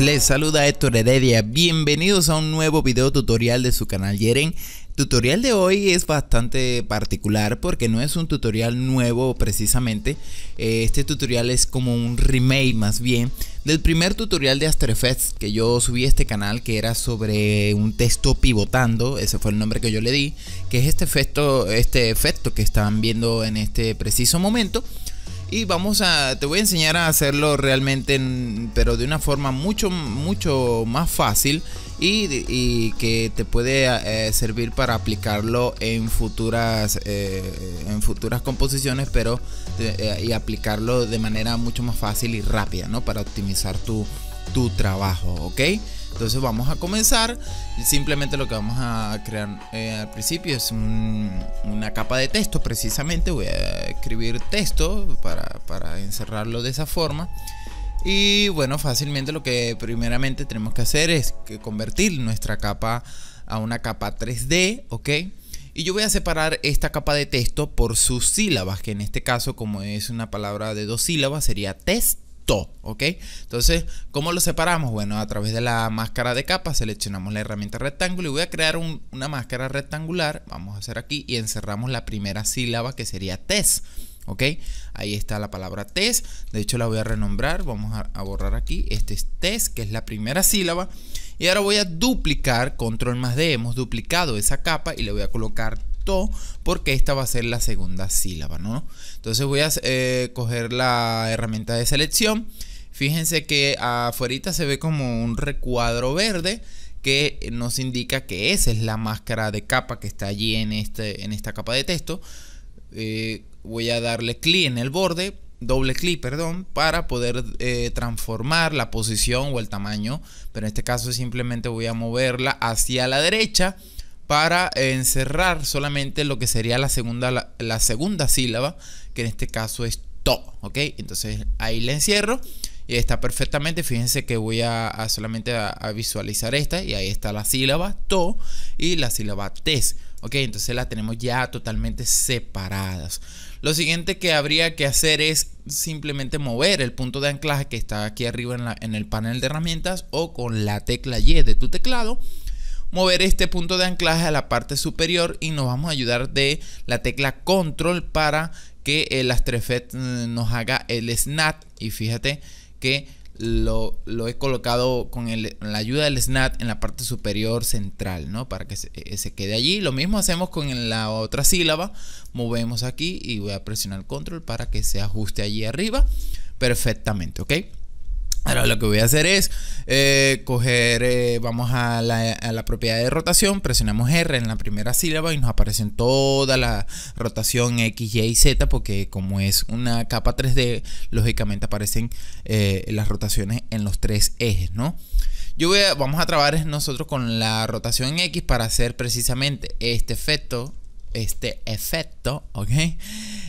les saluda Héctor Heredia, bienvenidos a un nuevo video tutorial de su canal Yeren. Tutorial de hoy es bastante particular porque no es un tutorial nuevo precisamente, eh, este tutorial es como un remake más bien del primer tutorial de After Effects que yo subí a este canal que era sobre un texto pivotando, ese fue el nombre que yo le di, que es este efecto, este efecto que están viendo en este preciso momento y vamos a te voy a enseñar a hacerlo realmente pero de una forma mucho mucho más fácil y, que te puede eh, servir para aplicarlo en futuras eh, en futuras composiciones pero eh, y aplicarlo de manera mucho más fácil y rápida no para optimizar tu tu trabajo ok entonces vamos a comenzar. Simplemente lo que vamos a crear eh, al principio es una capa de texto. Precisamente voy a escribir texto para, encerrarlo de esa forma. Y bueno, fácilmente lo que primeramente tenemos que hacer es convertir nuestra capa a una capa 3D, ¿ok? Y yo voy a separar esta capa de texto por sus sílabas, que en este caso como es una palabra de dos sílabas sería test ¿ok? Entonces, ¿cómo lo separamos? Bueno, a través de la máscara de capa seleccionamos la herramienta rectángulo y voy a crear una máscara rectangular, vamos a hacer aquí, y encerramos la primera sílaba que sería test, ¿ok? Ahí está la palabra test, de hecho la voy a renombrar, vamos a, borrar aquí, este es test, que es la primera sílaba, y ahora voy a duplicar, control más D, hemos duplicado esa capa y le voy a colocar porque esta va a ser la segunda sílaba, ¿no? Entonces voy a eh, coger la herramienta de selección. Fíjense que afuera se ve como un recuadro verde que nos indica que esa es la máscara de capa que está allí en, este, en esta capa de texto. Eh, voy a darle clic en el borde, doble clic, perdón, para poder eh, transformar la posición o el tamaño. Pero en este caso simplemente voy a moverla hacia la derecha para encerrar solamente lo que sería la segunda, la, segunda sílaba, que en este caso es to, ¿ok? Entonces ahí le encierro y está perfectamente. Fíjense que voy a, solamente a, visualizar esta y ahí está la sílaba to y la sílaba tes. Ok, entonces la tenemos ya totalmente separadas. Lo siguiente que habría que hacer es simplemente mover el punto de anclaje que está aquí arriba en el panel de herramientas o con la tecla Y de tu teclado mover este punto de anclaje a la parte superior y nos vamos a ayudar de la tecla control para que el Astrefet eh, nos haga el snap y fíjate que lo, he colocado con la ayuda del snap en la parte superior central, ¿no? Para que se, eh, quede allí. Lo mismo hacemos con la otra sílaba. Movemos aquí y voy a presionar control para que se ajuste allí arriba perfectamente, ¿ok? Ahora lo que voy a hacer es eh, coger, eh, vamos a la, propiedad de rotación, presionamos R en la primera sílaba y nos aparecen toda la rotación X, Y y Z porque como es una capa 3D, lógicamente aparecen eh, las rotaciones en los tres ejes, ¿no? Yo voy a, vamos a trabajar nosotros con la rotación X para hacer precisamente este efecto este efecto, ¿ok?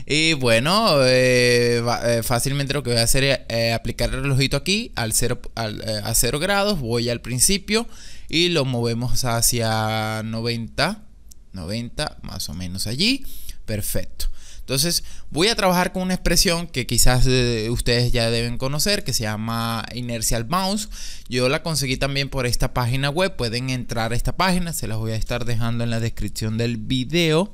Y bueno, eh, eh, fácilmente lo que voy a hacer es eh, aplicar el relojito aquí al cero, a 0 grados, voy al principio y lo movemos hacia 90, 90 más o menos allí, perfecto. Entonces voy a trabajar con una expresión que quizás eh, ustedes ya deben conocer que se llama Inertial Bounce. Yo la conseguí también por esta página web. Pueden entrar a esta página, se las voy a estar dejando en la descripción del video.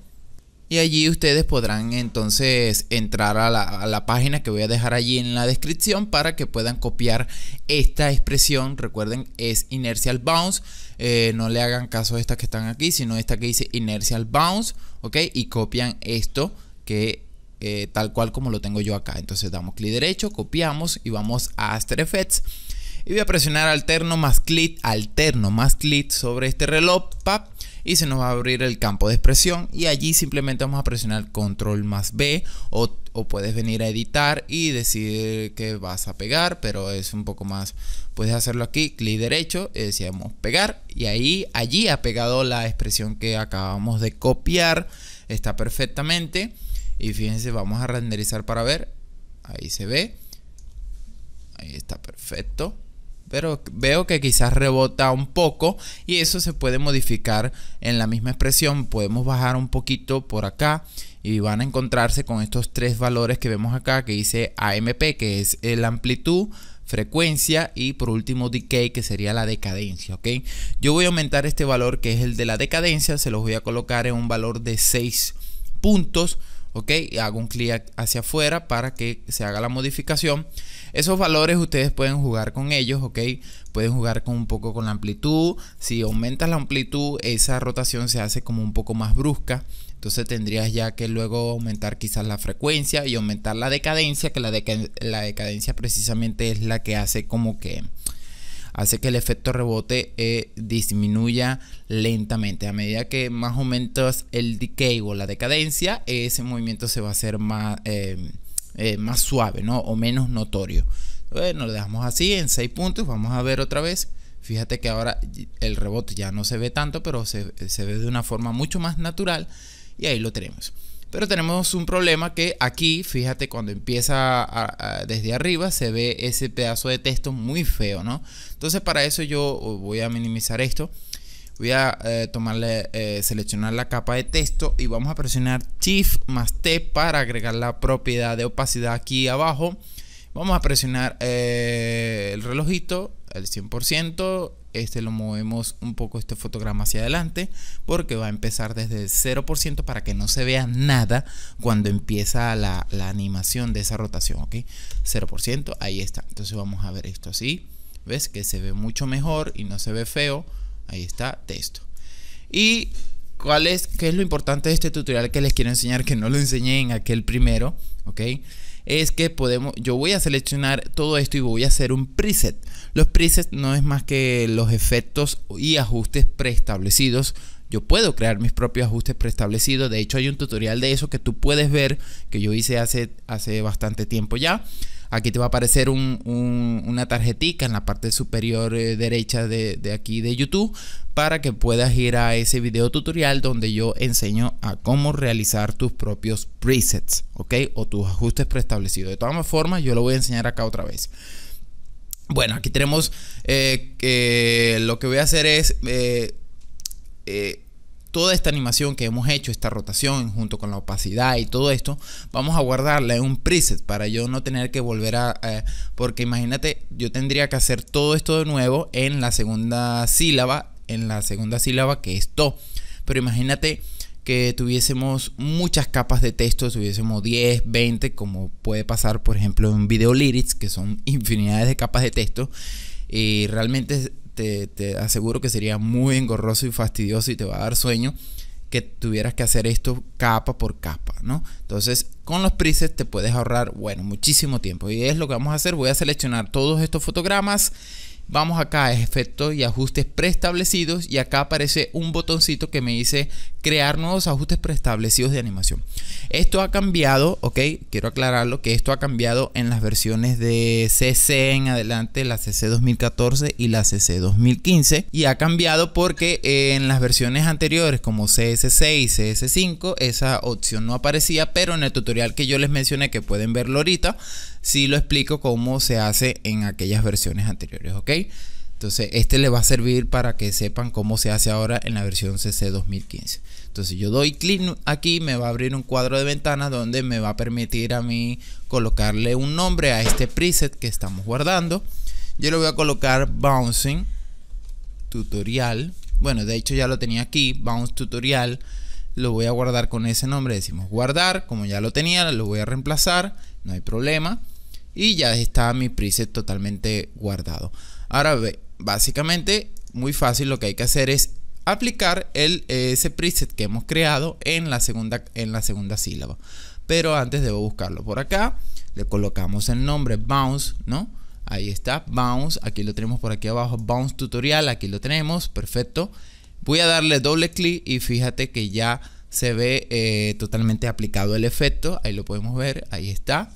Y allí ustedes podrán entonces entrar a la, página que voy a dejar allí en la descripción para que puedan copiar esta expresión. Recuerden, es inertial bounce. Eh, no le hagan caso a estas que están aquí, sino esta que dice inertial bounce. ¿Ok? Y copian esto que eh, tal cual como lo tengo yo acá. Entonces damos clic derecho, copiamos y vamos a After Effects. Y voy a presionar alterno más clic, alterno más clic sobre este reloj, y se nos va a abrir el campo de expresión. Y allí simplemente vamos a presionar control más B o, puedes venir a editar y decir que vas a pegar, pero es un poco más, puedes hacerlo aquí, clic derecho, y eh, decíamos pegar y ahí, allí ha pegado la expresión que acabamos de copiar, está perfectamente. Y fíjense, vamos a renderizar para ver. Ahí se ve. Ahí está perfecto. Pero veo que quizás rebota un poco y eso se puede modificar en la misma expresión. Podemos bajar un poquito por acá y van a encontrarse con estos tres valores que vemos acá que dice AMP, que es la amplitud, frecuencia y por último decay que sería la decadencia ok yo voy a aumentar este valor que es el de la decadencia se los voy a colocar en un valor de 6 puntos ok hago un clic hacia afuera para que se haga la modificación esos valores ustedes pueden jugar con ellos ok pueden jugar con un poco con la amplitud si aumentas la amplitud esa rotación se hace como un poco más brusca entonces tendrías ya que luego aumentar quizás la frecuencia y aumentar la decadencia que la decadencia precisamente es la que hace como que hace que el efecto rebote eh, disminuya lentamente. A medida que más aumentas el decay o la decadencia, ese movimiento se va a hacer más, eh, eh, más suave ¿no? o menos notorio. Bueno, lo dejamos así en 6 puntos. Vamos a ver otra vez. Fíjate que ahora el rebote ya no se ve tanto, pero se ve de una forma mucho más natural. Y ahí lo tenemos. Pero tenemos un problema que aquí, fíjate, cuando empieza desde arriba se ve ese pedazo de texto muy feo, ¿no? Entonces para eso yo uh, voy a minimizar esto. Voy a eh, tomarle, eh, seleccionar la capa de texto y vamos a presionar Shift más T para agregar la propiedad de opacidad aquí abajo. Vamos a presionar eh, el relojito, el 100%, este lo movemos un poco este fotograma hacia adelante porque va a empezar desde el 0% para que no se vea nada cuando empieza la, animación de esa rotación, ¿ok? 0%, ahí está. Entonces vamos a ver esto así. ¿Ves? Que se ve mucho mejor y no se ve feo. Ahí está, texto. Y cuál es, qué es lo importante de este tutorial que les quiero enseñar, que no lo enseñé en aquel primero, ¿ok? es que podemos, yo voy a seleccionar todo esto y voy a hacer un preset. Los presets no es más que los efectos y ajustes preestablecidos yo puedo crear mis propios ajustes preestablecidos. De hecho, hay un tutorial de eso que tú puedes ver que yo hice hace, hace bastante tiempo ya. Aquí te va a aparecer una tarjetita en la parte superior eh, derecha de, aquí de YouTube para que puedas ir a ese video tutorial donde yo enseño a cómo realizar tus propios presets, ¿ok? O tus ajustes preestablecidos. De todas formas, yo lo voy a enseñar acá otra vez. Bueno, aquí tenemos eh, que lo que voy a hacer es eh, toda esta animación que hemos hecho, esta rotación junto con la opacidad y todo esto, vamos a guardarla en un preset para yo no tener que volver a... Eh, porque imagínate, yo tendría que hacer todo esto de nuevo en la segunda sílaba, en la segunda sílaba que es to. Pero imagínate que tuviésemos muchas capas de texto, tuviésemos 10, 20, como puede pasar por ejemplo en video lyrics, que son infinidades de capas de texto. Y realmente te, aseguro que sería muy engorroso y fastidioso y te va a dar sueño que tuvieras que hacer esto capa por capa, ¿no? Entonces, con los presets te puedes ahorrar, bueno, muchísimo tiempo. Y es lo que vamos a hacer. Voy a seleccionar todos estos fotogramas. Vamos acá a efectos y ajustes preestablecidos y acá aparece un botoncito que me dice crear nuevos ajustes preestablecidos de animación. Esto ha cambiado, ok, quiero aclararlo, que esto ha cambiado en las versiones de CC en adelante, la CC 2014 y la CC 2015, y ha cambiado porque eh, en las versiones anteriores como CS6 y CS5 esa opción no aparecía, pero en el tutorial que yo les mencioné que pueden verlo ahorita, sí lo explico cómo se hace en aquellas versiones anteriores, ok. Entonces, este le va a servir para que sepan cómo se hace ahora en la versión CC 2015. Entonces, yo doy clic aquí, me va a abrir un cuadro de ventana donde me va a permitir a mí colocarle un nombre a este preset que estamos guardando. Yo le voy a colocar Bouncing Tutorial. Bueno, de hecho ya lo tenía aquí, Bounce Tutorial. Lo voy a guardar con ese nombre. Decimos guardar, como ya lo tenía, lo voy a reemplazar, no hay problema. Y ya está mi preset totalmente guardado. Ahora ve, básicamente muy fácil lo que hay que hacer es aplicar el, ese preset que hemos creado en la, segunda, en la segunda sílaba. Pero antes debo buscarlo por acá. Le colocamos el nombre bounce, ¿no? Ahí está, bounce. Aquí lo tenemos por aquí abajo, bounce tutorial. Aquí lo tenemos, perfecto. Voy a darle doble clic y fíjate que ya se ve eh, totalmente aplicado el efecto. Ahí lo podemos ver, ahí está.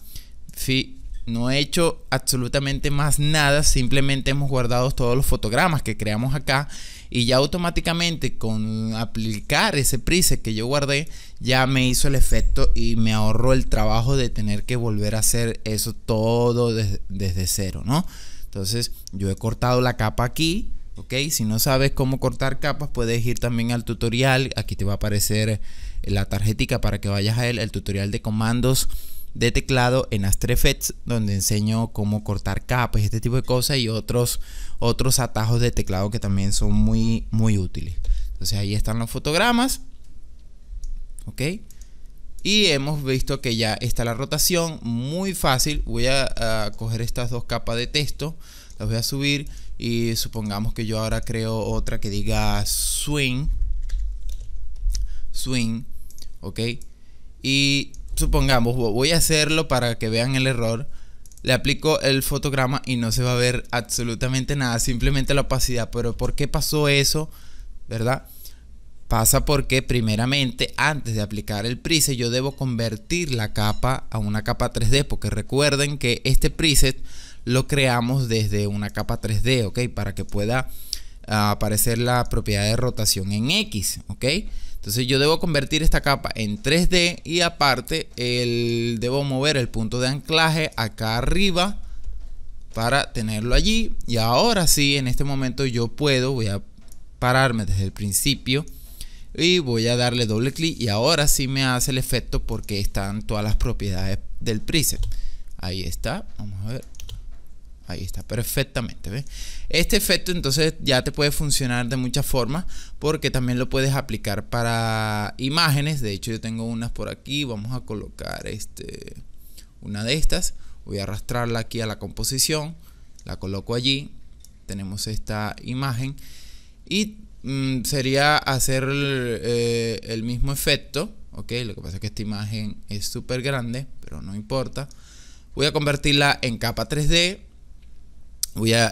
Fi no he hecho absolutamente más nada, simplemente hemos guardado todos los fotogramas que creamos acá y ya automáticamente con aplicar ese preset que yo guardé ya me hizo el efecto y me ahorró el trabajo de tener que volver a hacer eso todo desde cero, ¿no? Entonces yo he cortado la capa aquí, ¿ok? Si no sabes cómo cortar capas puedes ir también al tutorial, aquí te va a aparecer la tarjetica para que vayas a él, el tutorial de comandos de teclado en After donde enseño cómo cortar capas, este tipo de cosas y otros, otros atajos de teclado que también son muy, muy útiles. Entonces ahí están los fotogramas. ¿Ok? Y hemos visto que ya está la rotación, muy fácil. Voy a, a coger estas dos capas de texto, las voy a subir y supongamos que yo ahora creo otra que diga swing. Swing, ¿ok? Y supongamos, voy a hacerlo para que vean el error. Le aplico el fotograma y no se va a ver absolutamente nada, simplemente la opacidad. Pero ¿por qué pasó eso? ¿Verdad? Pasa porque primeramente antes de aplicar el preset yo debo convertir la capa a una capa 3D. Porque recuerden que este preset lo creamos desde una capa 3D, ¿ok? Para que pueda ah, aparecer la propiedad de rotación en X, ¿ok? Entonces yo debo convertir esta capa en 3D y aparte el, debo mover el punto de anclaje acá arriba para tenerlo allí. Y ahora sí, en este momento yo puedo, voy a pararme desde el principio y voy a darle doble clic y ahora sí me hace el efecto porque están todas las propiedades del preset. Ahí está, vamos a ver. Ahí está, perfectamente. Este efecto entonces ya te puede funcionar de muchas formas porque también lo puedes aplicar para imágenes. De hecho yo tengo unas por aquí. Vamos a colocar este, una de estas. Voy a arrastrarla aquí a la composición. La coloco allí. Tenemos esta imagen. Y mm, sería hacer el, eh, el mismo efecto. ¿ok? Lo que pasa es que esta imagen es súper grande, pero no importa. Voy a convertirla en capa 3D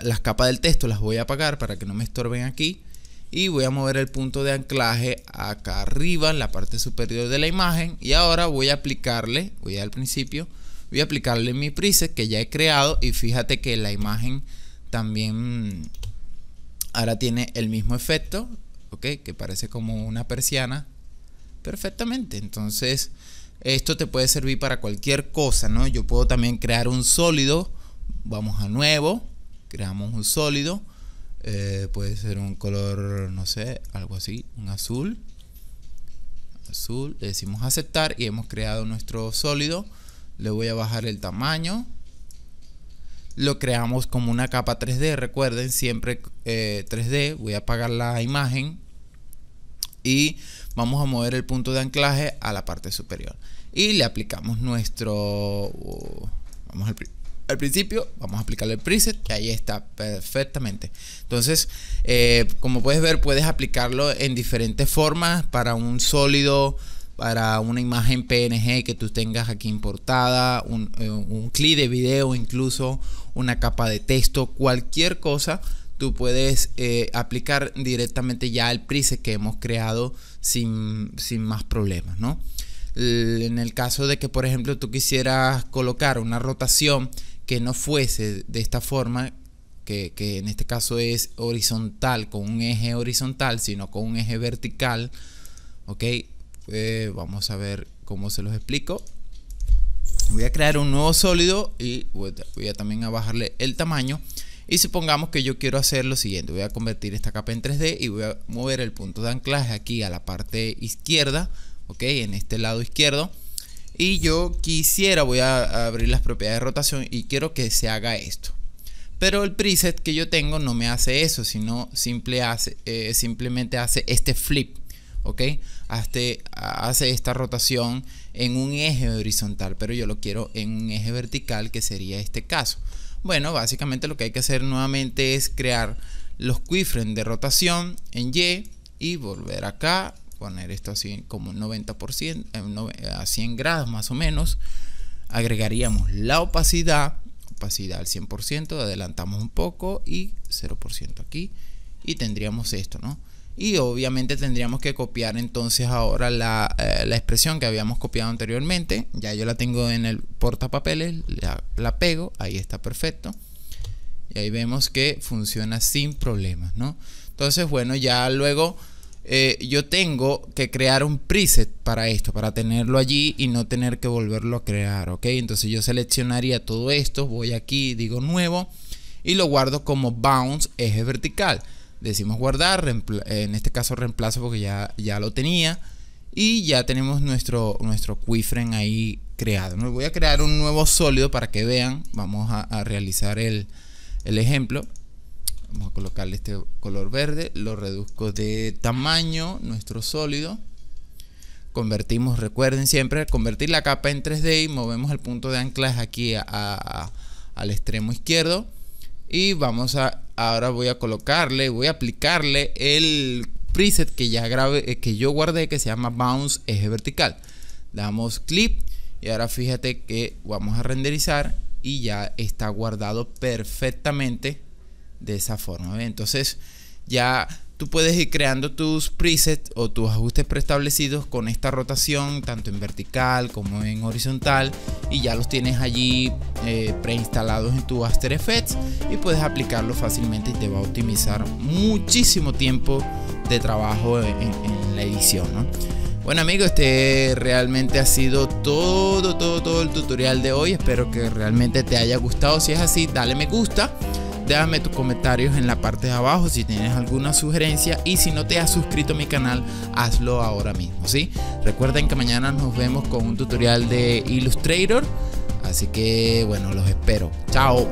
las capas del texto las voy a apagar para que no me estorben aquí y voy a mover el punto de anclaje acá arriba en la parte superior de la imagen y ahora voy a aplicarle, voy al principio, voy a aplicarle mi preset que ya he creado y fíjate que la imagen también mm, ahora tiene el mismo efecto, ok, que parece como una persiana perfectamente, entonces esto te puede servir para cualquier cosa, ¿no? Yo puedo también crear un sólido, vamos a nuevo, creamos un sólido, eh, puede ser un color, no sé, algo así, un azul, azul, le decimos aceptar y hemos creado nuestro sólido, le voy a bajar el tamaño, lo creamos como una capa 3D, recuerden siempre 3D, eh, voy a apagar la imagen y vamos a mover el punto de anclaje a la parte superior y le aplicamos nuestro, oh, vamos al al principio, vamos a aplicarle el preset y ahí está perfectamente. Entonces, eh, como puedes ver, puedes aplicarlo en diferentes formas para un sólido, para una imagen PNG que tú tengas aquí importada, un, eh, clic clip de video incluso, una capa de texto, cualquier cosa tú puedes eh, aplicar directamente ya el preset que hemos creado sin, sin, más problemas, ¿no? En el caso de que, por ejemplo, tú quisieras colocar una rotación que no fuese de esta forma, que, en este caso es horizontal, con un eje horizontal, sino con un eje vertical. Ok, eh, vamos a ver cómo se los explico. Voy a crear un nuevo sólido y voy a, también a bajarle el tamaño. Y supongamos que yo quiero hacer lo siguiente, voy a convertir esta capa en 3D y voy a mover el punto de anclaje aquí a la parte izquierda, ok, en este lado izquierdo y yo quisiera, voy a abrir las propiedades de rotación y quiero que se haga esto. Pero el preset que yo tengo no me hace eso, sino hace, eh, simplemente hace este flip. ¿ok? Hace, hace, esta rotación en un eje horizontal, pero yo lo quiero en un eje vertical, que sería este caso. Bueno, básicamente lo que hay que hacer nuevamente es crear los keyframes de rotación en Y y volver acá poner esto así como 90% eh, eh, a 100 grados más o menos, agregaríamos la opacidad, opacidad al 100%, adelantamos un poco y 0% aquí y tendríamos esto, ¿no? Y obviamente tendríamos que copiar entonces ahora eh, la, expresión que habíamos copiado anteriormente. Ya yo la tengo en el portapapeles, la, la pego, ahí está perfecto. Y ahí vemos que funciona sin problemas, ¿no? Entonces, bueno, ya luego eh, yo tengo que crear un preset para esto, para tenerlo allí y no tener que volverlo a crear, ¿ok? Entonces yo seleccionaría todo esto, voy aquí, digo nuevo y lo guardo como bounce eje vertical. Decimos guardar, eh, en este caso reemplazo porque ya, ya lo tenía y ya tenemos nuestro, nuestro ahí creado. Voy a crear un nuevo sólido para que vean, vamos a, realizar el, el ejemplo vamos a colocarle este color verde, lo reduzco de tamaño, nuestro sólido, convertimos, recuerden siempre, convertir la capa en 3D y movemos el punto de anclaje aquí al extremo izquierdo y vamos a, ahora voy a colocarle, voy a aplicarle el preset que ya grabé, eh, que yo guardé que se llama Bounce Eje Vertical. Damos clip y ahora fíjate que vamos a renderizar y ya está guardado perfectamente de esa forma. Entonces ya tú puedes ir creando tus presets o tus ajustes preestablecidos con esta rotación, tanto en vertical como en horizontal, y ya los tienes allí eh, preinstalados en tu After Effects y puedes aplicarlos fácilmente y te va a optimizar muchísimo tiempo de trabajo en, la edición. Bueno amigos, este realmente ha sido todo, todo, todo el tutorial de hoy. Espero que realmente te haya gustado. Si es así, dale me gusta déjame tus comentarios en la parte de abajo si tienes alguna sugerencia y si no te has suscrito a mi canal, hazlo ahora mismo, ¿sí? Recuerden que mañana nos vemos con un tutorial de Illustrator, así que bueno, los espero. Chao.